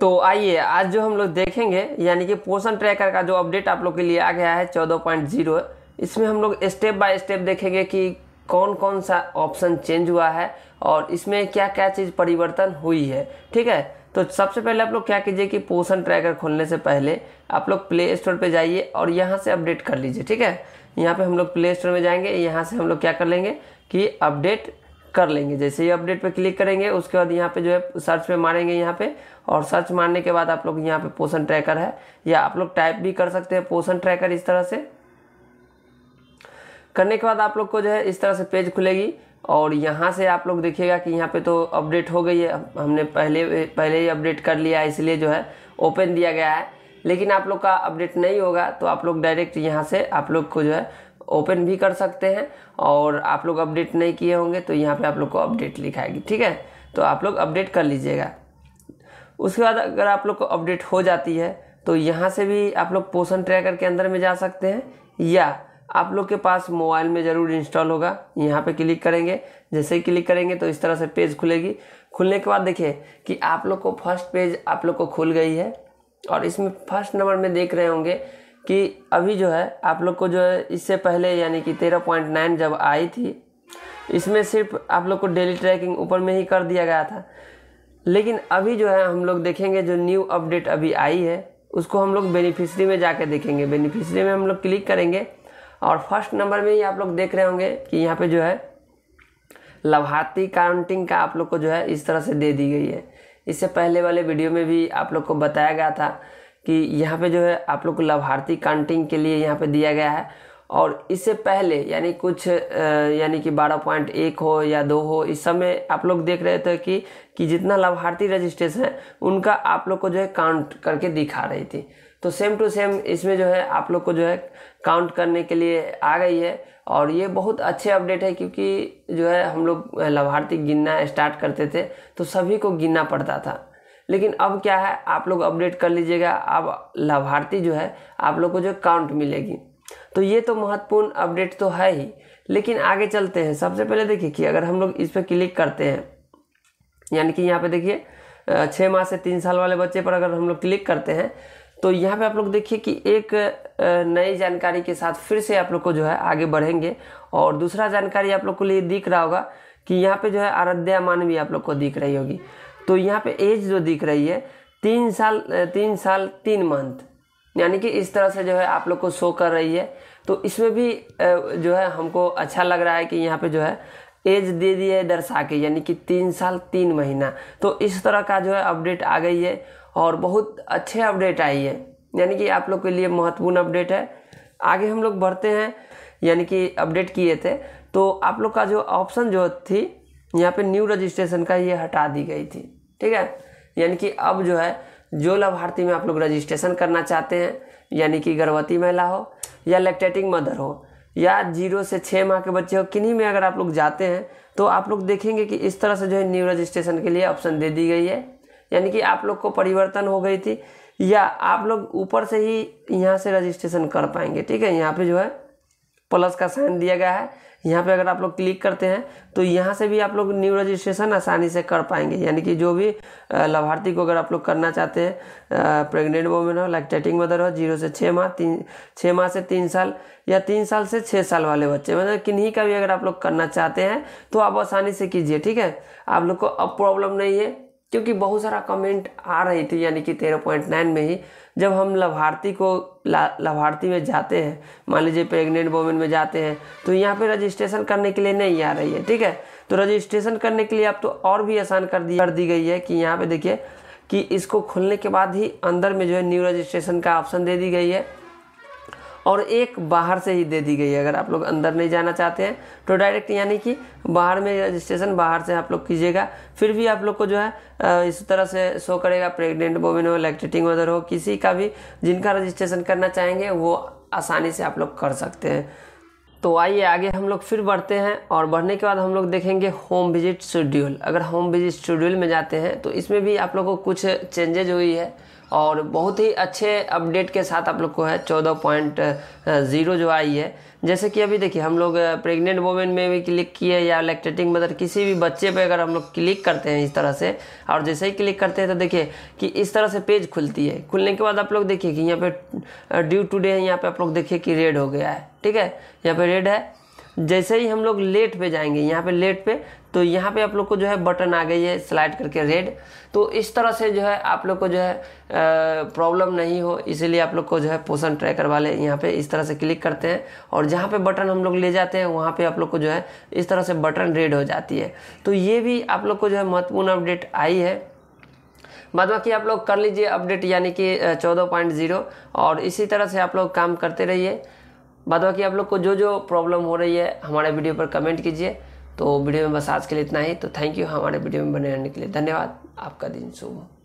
तो आइए आज जो हम लोग देखेंगे यानी कि पोषण ट्रैकर का जो अपडेट आप लोग के लिए आ गया है चौदह पॉइंट जीरो इसमें हम लोग स्टेप बाय स्टेप देखेंगे कि कौन कौन सा ऑप्शन चेंज हुआ है और इसमें क्या क्या चीज़ परिवर्तन हुई है ठीक है तो सबसे पहले आप लोग क्या कीजिए कि पोषण ट्रैकर खोलने से पहले आप लोग प्ले स्टोर पर जाइए और यहाँ से अपडेट कर लीजिए ठीक है यहाँ पे हम लोग प्ले स्टोर में जाएंगे यहाँ से हम लोग क्या कर लेंगे कि अपडेट कर लेंगे जैसे ही अपडेट पे क्लिक करेंगे उसके बाद यहाँ पे जो है सर्च पे मारेंगे यहाँ पे और सर्च मारने के बाद आप लोग यहाँ पे पोषण ट्रैकर है या आप लोग टाइप भी कर सकते हैं पोषण ट्रैकर इस तरह से करने के बाद आप लोग को जो है इस तरह से पेज खुलेगी और यहाँ से आप लोग देखिएगा कि यहाँ पे तो अपडेट हो गई है हमने पहले पहले ही अपडेट कर लिया है इसलिए जो है ओपन दिया गया है लेकिन आप लोग का अपडेट नहीं होगा तो आप लोग डायरेक्ट यहाँ से आप लोग को जो है ओपन भी कर सकते हैं और आप लोग अपडेट नहीं किए होंगे तो यहाँ पे आप लोग को अपडेट लिखाएगी ठीक है तो आप लोग अपडेट कर लीजिएगा उसके बाद अगर आप लोग को अपडेट हो जाती है तो यहाँ से भी आप लोग पोषण ट्रैकर के अंदर में जा सकते हैं या आप लोग के पास मोबाइल में ज़रूर इंस्टॉल होगा यहाँ पे क्लिक करेंगे जैसे ही क्लिक करेंगे तो इस तरह से पेज खुलेगी खुलने के बाद देखिए कि आप लोग को फर्स्ट पेज आप लोग को खुल गई है और इसमें फर्स्ट नंबर में देख रहे होंगे कि अभी जो है आप लोग को जो है इससे पहले यानी कि तेरह पॉइंट नाइन जब आई थी इसमें सिर्फ आप लोग को डेली ट्रैकिंग ऊपर में ही कर दिया गया था लेकिन अभी जो है हम लोग देखेंगे जो न्यू अपडेट अभी आई है उसको हम लोग बेनिफिशरी में जाके देखेंगे बेनिफिशरी में हम लोग क्लिक करेंगे और फर्स्ट नंबर में ही आप लोग देख रहे होंगे कि यहाँ पे जो है लाभार्थी काउंटिंग का आप लोग को जो है इस तरह से दे दी गई है इससे पहले वाले वीडियो में भी आप लोग को बताया गया था कि यहाँ पे जो है आप लोग को लाभार्थी काउंटिंग के लिए यहाँ पे दिया गया है और इससे पहले यानी कुछ यानी कि बारह पॉइंट एक हो या दो हो इस समय आप लोग देख रहे थे कि कि जितना लाभार्थी रजिस्ट्रेशन है उनका आप लोग को जो है काउंट करके दिखा रही थी तो सेम टू सेम इसमें जो है आप लोग को जो है काउंट करने के लिए आ गई है और ये बहुत अच्छे अपडेट है क्योंकि जो है हम लोग लाभार्थी गिनना स्टार्ट करते थे तो सभी को गिनना पड़ता था लेकिन अब क्या है आप लोग अपडेट कर लीजिएगा अब लाभार्थी जो है आप लोग को जो काउंट मिलेगी तो ये तो महत्वपूर्ण अपडेट तो है ही लेकिन आगे चलते हैं सबसे पहले देखिए कि अगर हम लोग इस पर क्लिक करते हैं यानी कि यहाँ पे देखिए छः माह से तीन साल वाले बच्चे पर अगर हम लोग क्लिक करते हैं तो यहाँ पे आप लोग देखिए कि एक नई जानकारी के साथ फिर से आप लोग को जो है आगे बढ़ेंगे और दूसरा जानकारी आप लोग को लिए दिख रहा होगा कि यहाँ पे जो है आराध्या मानवी आप लोग को दिख रही होगी तो यहाँ पे एज जो दिख रही है तीन साल तीन साल तीन मंथ यानी कि इस तरह से जो है आप लोग को शो कर रही है तो इसमें भी जो है हमको अच्छा लग रहा है कि यहाँ पे जो है एज दे दी है दर्शा के यानी कि तीन साल तीन महीना तो इस तरह का जो है अपडेट आ गई है और बहुत अच्छे अपडेट आई है यानी कि आप लोग के लिए महत्वपूर्ण अपडेट है आगे हम लोग बढ़ते हैं यानी कि अपडेट किए थे तो आप लोग का जो ऑप्शन जो थी यहाँ पे न्यू रजिस्ट्रेशन का ये हटा दी गई थी ठीक है यानी कि अब जो है जो लाभार्थी में आप लोग रजिस्ट्रेशन करना चाहते हैं यानी कि गर्भवती महिला हो या लेक्टेटिंग मदर हो या जीरो से छः माह के बच्चे हो किन्हीं में अगर आप लोग जाते हैं तो आप लोग देखेंगे कि इस तरह से जो है न्यू रजिस्ट्रेशन के लिए ऑप्शन दे दी गई है यानी कि आप लोग को परिवर्तन हो गई थी या आप लोग ऊपर से ही यहाँ से रजिस्ट्रेशन कर पाएंगे ठीक है यहाँ पे जो है प्लस का साइन दिया गया है यहाँ पे अगर आप लोग क्लिक करते हैं तो यहाँ से भी आप लोग न्यू रजिस्ट्रेशन आसानी से कर पाएंगे यानी कि जो भी लाभार्थी को अगर आप लोग करना चाहते हैं प्रेग्नेंट वोमेन हो लैक्टेटिंग मदर हो जीरो से छः माह तीन छः माह से तीन साल या तीन साल से छः साल वाले बच्चे मतलब किन्हीं का भी अगर आप लोग करना चाहते हैं तो आप आसानी से कीजिए ठीक है आप लोग को अब प्रॉब्लम नहीं है क्योंकि बहुत सारा कमेंट आ रही थी यानी कि तेरह पॉइंट नाइन में ही जब हम लाभार्थी को लाभार्थी में जाते हैं मान लीजिए प्रेग्नेंट वोमेन में जाते हैं तो यहाँ पे रजिस्ट्रेशन करने के लिए नहीं आ रही है ठीक है तो रजिस्ट्रेशन करने के लिए अब तो और भी आसान कर दी कर दी गई है कि यहाँ पे देखिए कि इसको खुलने के बाद ही अंदर में जो है न्यू रजिस्ट्रेशन का ऑप्शन दे दी गई है और एक बाहर से ही दे दी गई है अगर आप लोग अंदर नहीं जाना चाहते हैं तो डायरेक्ट यानी कि बाहर में रजिस्ट्रेशन बाहर से आप लोग कीजिएगा फिर भी आप लोग को जो है इस तरह से शो करेगा प्रेग्नेंट वोमेन हो लैक्टेटिंग मदर हो किसी का भी जिनका रजिस्ट्रेशन करना चाहेंगे वो आसानी से आप लोग कर सकते हैं तो आइए आगे हम लोग फिर बढ़ते हैं और बढ़ने के बाद हम लोग देखेंगे होम विजिट शेड्यूल अगर होम विजिट शेड्यूल में जाते हैं तो इसमें भी आप लोग को कुछ चेंजेज हुई है और बहुत ही अच्छे अपडेट के साथ आप लोग को है चौदह पॉइंट ज़ीरो जो आई है जैसे कि अभी देखिए हम लोग प्रेग्नेंट वोमेन में भी क्लिक किए या लैक्टेटिंग मदर किसी भी बच्चे पे अगर हम लोग क्लिक करते हैं इस तरह से और जैसे ही क्लिक करते हैं तो देखिए कि इस तरह से पेज खुलती है खुलने के बाद आप लोग देखिए कि यहाँ पे ड्यू टू डे यहाँ पे आप लोग देखिए कि रेड हो गया है ठीक है यहाँ पे रेड है जैसे ही हम लोग लेट पे जाएंगे यहाँ पे लेट पे तो यहाँ पे आप लोग को जो है बटन आ गई है स्लाइड करके रेड तो इस तरह से जो है आप लोग को जो है प्रॉब्लम नहीं हो इसीलिए आप लोग को जो है पोषण ट्रैकर वाले यहाँ पे इस तरह से क्लिक करते हैं और जहाँ पे बटन हम लोग ले जाते हैं वहाँ पे आप लोग को जो है इस तरह से बटन रेड हो जाती है तो ये भी आप लोग को जो है महत्वपूर्ण अपडेट आई है बाद बाकी आप लोग कर लीजिए अपडेट यानी कि चौदह पॉइंट जीरो और इसी तरह से आप लोग काम करते रहिए बाद बाकी आप लोग को जो जो प्रॉब्लम हो रही है हमारे वीडियो पर कमेंट कीजिए तो वीडियो में बस आज के लिए इतना ही तो थैंक यू हमारे वीडियो में बने रहने के लिए धन्यवाद आपका दिन शुभ